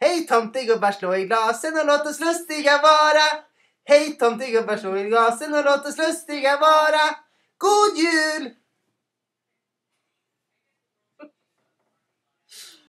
Hej tomtegubbar, slå i glasen och låt oss lustiga vara. Hej tomtegubbar, slå i glasen och låt oss lustiga vara. God jul!